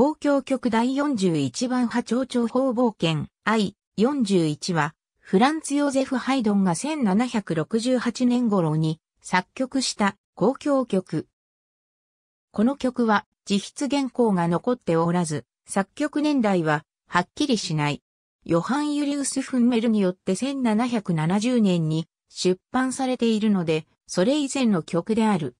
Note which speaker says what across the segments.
Speaker 1: 公共曲第41番波長長方冒険 I41 は、フランツ・ヨゼフ・ハイドンが1768年頃に作曲した公共曲。この曲は自筆原稿が残っておらず、作曲年代ははっきりしない。ヨハン・ユリウス・フンメルによって1770年に出版されているので、それ以前の曲である。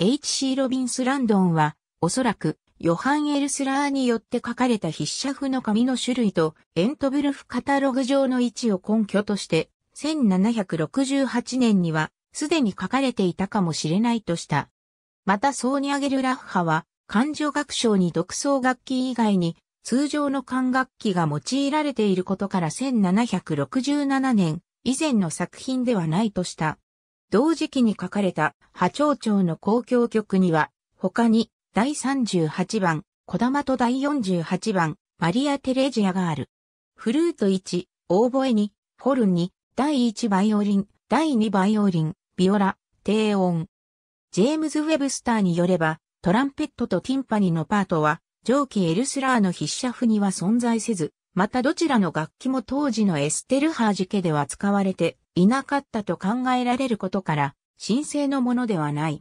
Speaker 1: H.C. ロビンス・ランドンは、おそらくヨハン・エルスラーによって書かれた筆写譜の紙の種類とエントブルフカタログ上の位置を根拠として、1768年にはすでに書かれていたかもしれないとした。またソーニアゲルラッハは、感情学賞に独奏楽器以外に通常の管楽器が用いられていることから1767年以前の作品ではないとした。同時期に書かれた波長長の公共曲には他に第38番、小玉と第48番、マリア・テレジアがある。フルート1、オーボエ2、ホルン2、第1バイオリン、第2バイオリン、ビオラ、低音。ジェームズ・ウェブスターによれば、トランペットとティンパニのパートは、上記エルスラーの筆者譜には存在せず、またどちらの楽器も当時のエステルハージ家では使われていなかったと考えられることから、神聖のものではない。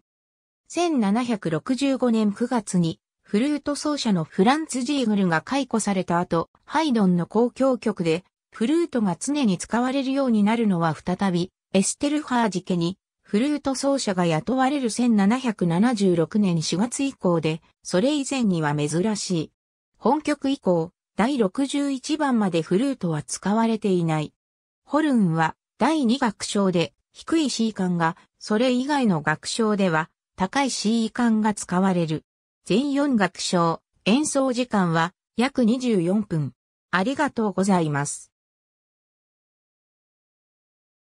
Speaker 1: 1765年9月に、フルート奏者のフランツ・ジーグルが解雇された後、ハイドンの公共曲で、フルートが常に使われるようになるのは再び、エステルハージ家に、フルート奏者が雇われる1776年4月以降で、それ以前には珍しい。本曲以降、第61番までフルートは使われていない。ホルンは第2楽章で低い C 感が、それ以外の楽章では高い CE 管が使われる。全4楽章、演奏時間は約24分。ありがとうございます。